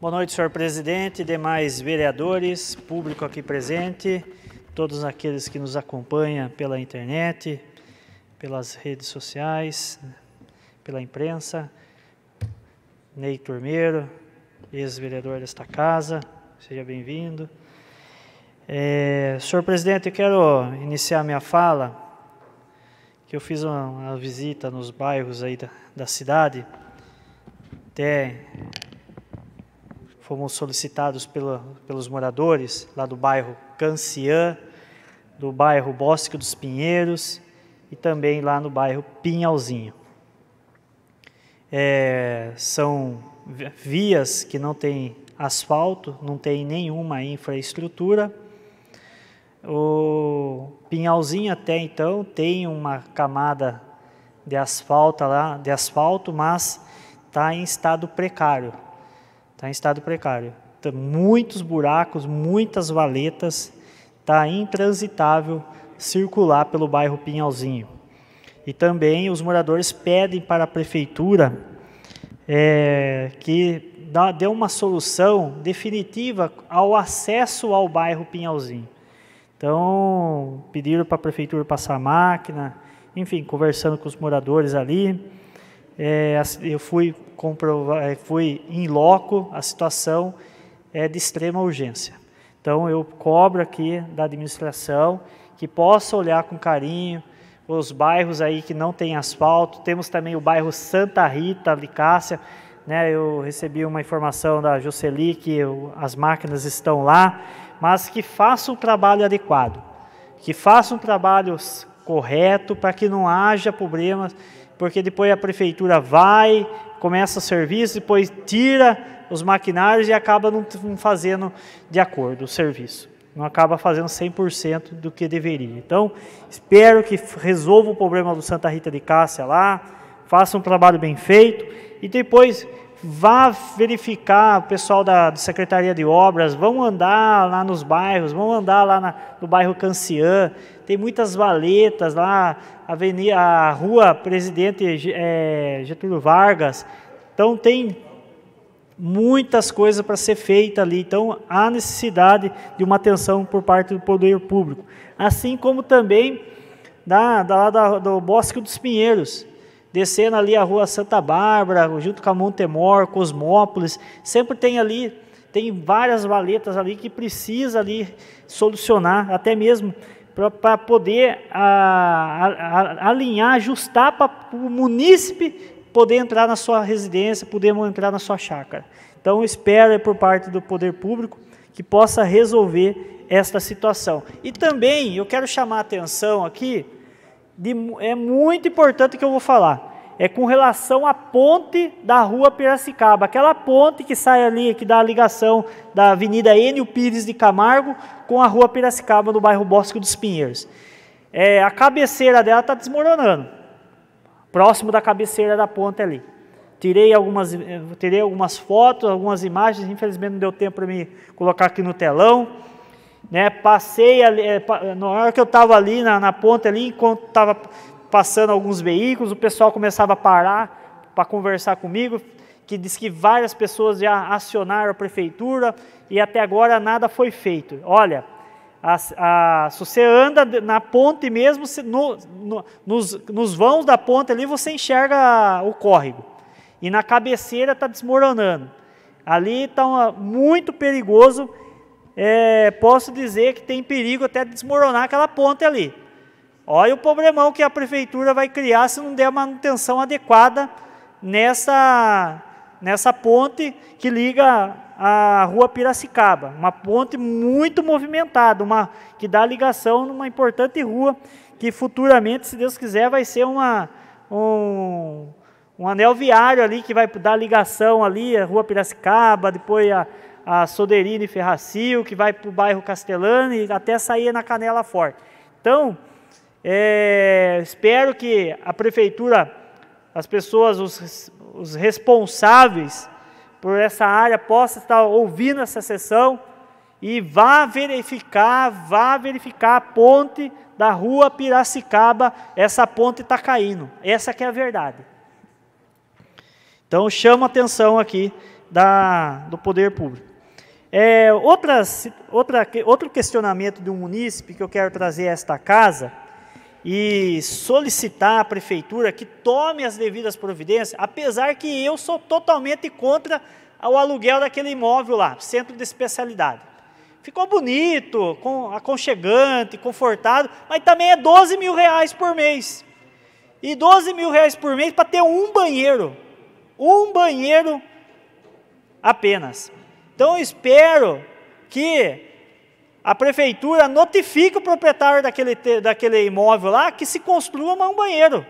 Boa noite, senhor presidente, demais vereadores, público aqui presente, todos aqueles que nos acompanham pela internet, pelas redes sociais, pela imprensa. Ney Turmeiro, ex-vereador desta casa, seja bem-vindo. É, senhor presidente, eu quero iniciar minha fala, que eu fiz uma, uma visita nos bairros aí da, da, cidade, até fomos solicitados pela, pelos moradores lá do bairro Canciã, do bairro Bosque dos Pinheiros e também lá no bairro Pinhalzinho. É, são vias que não têm asfalto, não tem nenhuma infraestrutura, o Pinhalzinho até então tem uma camada de asfalto lá, de asfalto, mas está em estado precário. Está em estado precário. Tem tá muitos buracos, muitas valetas, está intransitável circular pelo bairro Pinhalzinho. E também os moradores pedem para a prefeitura é, que dê uma solução definitiva ao acesso ao bairro Pinhalzinho. Então, pediram para a prefeitura passar a máquina, enfim, conversando com os moradores ali. É, eu fui, comprovar, é, fui em loco, a situação é de extrema urgência. Então, eu cobro aqui da administração que possa olhar com carinho os bairros aí que não tem asfalto. Temos também o bairro Santa Rita, Licácia. Né, eu recebi uma informação da Jocely que as máquinas estão lá mas que faça um trabalho adequado, que faça um trabalho correto para que não haja problemas, porque depois a prefeitura vai, começa o serviço, depois tira os maquinários e acaba não fazendo de acordo o serviço. Não acaba fazendo 100% do que deveria. Então, espero que resolva o problema do Santa Rita de Cássia lá, faça um trabalho bem feito e depois vá verificar o pessoal da, da, Secretaria de Obras, vão andar lá nos bairros, vão andar lá na, no bairro Canciã, tem muitas valetas lá, a, avenida, a rua Presidente é, Getúlio Vargas, então tem muitas coisas para ser feita ali, então há necessidade de uma atenção por parte do poder público, assim como também da, da, da do Bosque dos Pinheiros, descendo ali a rua Santa Bárbara, junto com a Montemor, Cosmópolis, sempre tem ali, tem várias valetas ali que precisa ali solucionar, até mesmo para poder a, a, a, alinhar, ajustar para o munícipe poder entrar na sua residência, poder entrar na sua chácara. Então, espera por parte do poder público que possa resolver esta situação. E também eu quero chamar a atenção aqui de, é muito importante que eu vou falar. É com relação à ponte da rua Piracicaba, aquela ponte que sai ali, que dá a ligação da Avenida Enio Pires de Camargo com a rua Piracicaba no bairro Bosque dos Pinheiros. É, a cabeceira dela está desmoronando, próximo da cabeceira da ponte ali. Tirei algumas, eh, tirei algumas fotos, algumas imagens, infelizmente não deu tempo para me colocar aqui no telão. Né? Passei ali, eh, eh, na hora que eu estava ali na, na ponta ali, enquanto estava passando alguns veículos, o pessoal começava a parar para conversar comigo, que diz que várias pessoas já acionaram a prefeitura e até agora nada foi feito. Olha, a, a, se você anda na ponte mesmo, no, no, nos, nos vãos da ponte ali você enxerga o córrego. E na cabeceira está desmoronando. Ali está muito perigoso é, posso dizer que tem perigo até desmoronar aquela ponte ali. Olha o problemão que a prefeitura vai criar se não der manutenção adequada nessa, nessa ponte que liga a rua Piracicaba. Uma ponte muito movimentada, uma, que dá ligação numa importante rua que futuramente, se Deus quiser, vai ser uma, um, um anel viário ali que vai dar ligação ali, a rua Piracicaba, depois a, a Soderini Ferracil, que vai para o bairro Castelano e até sair na Canela Forte. Então, é, espero que a prefeitura, as pessoas, os, os responsáveis por essa área possam estar ouvindo essa sessão e vá verificar, vá verificar a ponte da rua Piracicaba, essa ponte está caindo. Essa que é a verdade. Então chama atenção aqui da, do poder público. É, outra, outro questionamento de um munícipe que eu quero trazer a esta casa e solicitar à prefeitura que tome as devidas providências, apesar que eu sou totalmente contra o aluguel daquele imóvel lá, centro de especialidade. Ficou bonito, com, aconchegante, confortável, mas também é 12 mil reais por mês. E 12 mil reais por mês para ter um banheiro. Um banheiro apenas. Então eu espero que a prefeitura notifique o proprietário daquele, daquele imóvel lá que se construa mais um banheiro.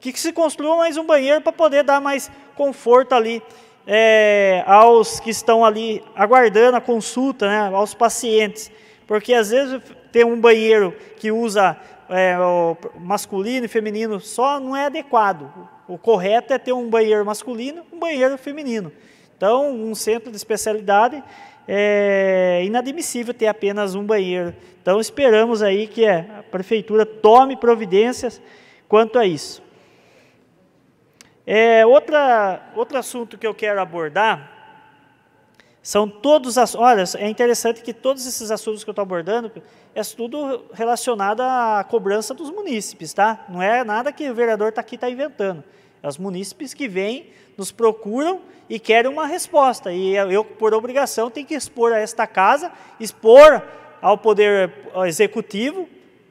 Que, se construa mais um banheiro para poder dar mais conforto ali é, aos que estão ali aguardando a consulta, né, aos pacientes. Porque às vezes ter um banheiro que usa é, masculino e feminino só não é adequado. O correto é ter um banheiro masculino e um banheiro feminino. Então, um centro de especialidade é inadmissível ter apenas um banheiro. Então, esperamos aí que a prefeitura tome providências quanto a isso. É, outra, outro assunto que eu quero abordar são todos as. Olha, é interessante que todos esses assuntos que eu estou abordando é tudo relacionado à cobrança dos munícipes, tá? Não é nada que o vereador está aqui está inventando. As munícipes que vêm, nos procuram e querem uma resposta. E eu, por obrigação, tenho que expor a esta casa, expor ao poder executivo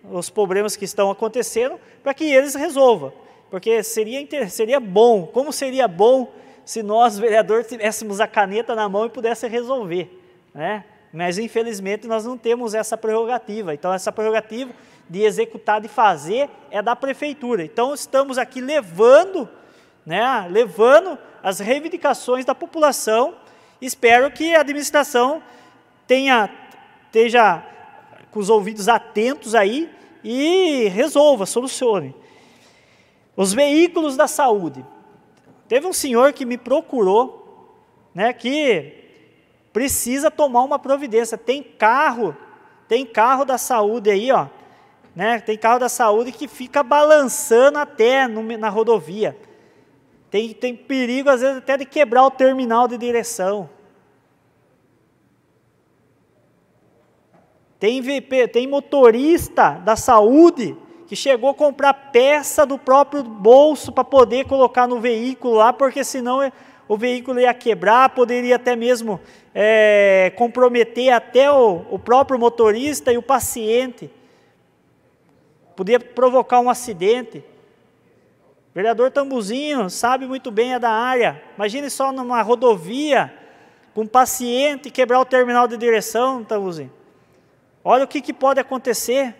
os problemas que estão acontecendo para que eles resolvam. Porque seria, seria bom, como seria bom se nós, vereadores, tivéssemos a caneta na mão e pudesse resolver. Né? Mas, infelizmente, nós não temos essa prerrogativa. Então, essa prerrogativa de executar, de fazer, é da prefeitura. Então estamos aqui levando, né, levando as reivindicações da população. Espero que a administração tenha, esteja com os ouvidos atentos aí e resolva, solucione. Os veículos da saúde. Teve um senhor que me procurou, né, que precisa tomar uma providência. Tem carro, tem carro da saúde aí, ó, né? Tem carro da saúde que fica balançando até no, na rodovia. Tem, tem perigo, às vezes, até de quebrar o terminal de direção. Tem, VP, tem motorista da saúde que chegou a comprar peça do próprio bolso para poder colocar no veículo lá, porque senão é, o veículo ia quebrar, poderia até mesmo é, comprometer até o, o próprio motorista e o paciente podia provocar um acidente. O vereador Tambuzinho sabe muito bem a é da área. Imagine só numa rodovia com um paciente quebrar o terminal de direção, Tambuzinho. Olha o que, que pode acontecer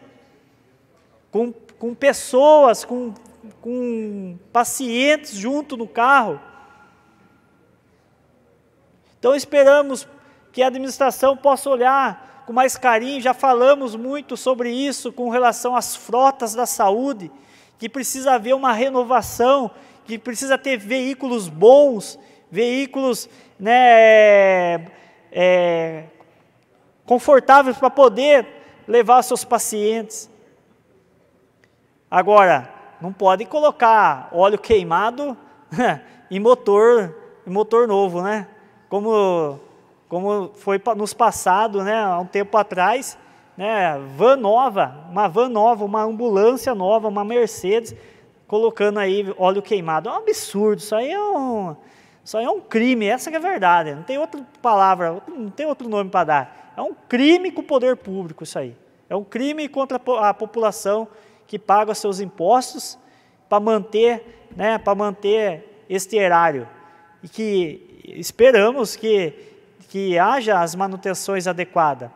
com, com pessoas, com, com pacientes junto no carro. Então esperamos que a administração possa olhar com mais carinho, já falamos muito sobre isso com relação às frotas da saúde, que precisa haver uma renovação, que precisa ter veículos bons, veículos né, é, é confortáveis para poder levar seus pacientes. Agora, não pode colocar óleo queimado em motor, em motor novo, né? Como como foi nos passado, né, há um tempo atrás, né, van nova, uma van nova, uma ambulância nova, uma Mercedes, colocando aí óleo queimado. É um absurdo, isso aí é um, isso aí é um crime, essa é a verdade. Não tem outra palavra, não tem outro nome para dar. É um crime com o poder público isso aí. É um crime contra a população que paga os seus impostos para manter, né, para manter este erário. E que esperamos que que haja as manutenções adequadas.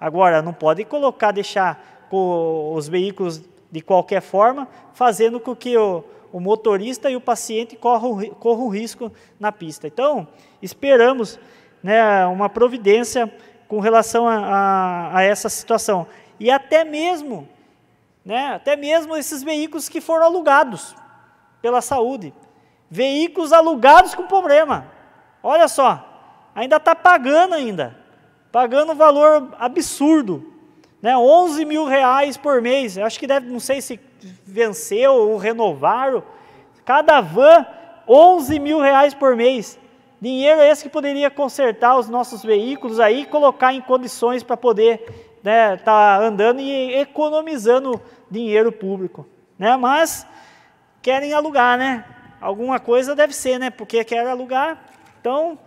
Agora, não pode colocar, deixar os veículos de qualquer forma, fazendo com que o, o motorista e o paciente corram, corram risco na pista. Então, esperamos né, uma providência com relação a, a, a essa situação. E até mesmo, né, até mesmo esses veículos que foram alugados pela saúde. Veículos alugados com problema. Olha só, ainda está pagando ainda, pagando um valor absurdo, né? 11 mil reais por mês, Eu acho que deve, não sei se venceu ou renovaram, cada van 11 mil reais por mês, dinheiro esse que poderia consertar os nossos veículos aí, colocar em condições para poder né, tá andando e economizando dinheiro público, né? Mas querem alugar, né? Alguma coisa deve ser, né? Porque quer alugar, então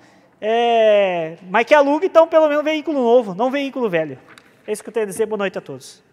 é, mas que alugue, então, pelo menos veículo novo, não veículo velho. É isso que eu tenho a dizer. Boa noite a todos.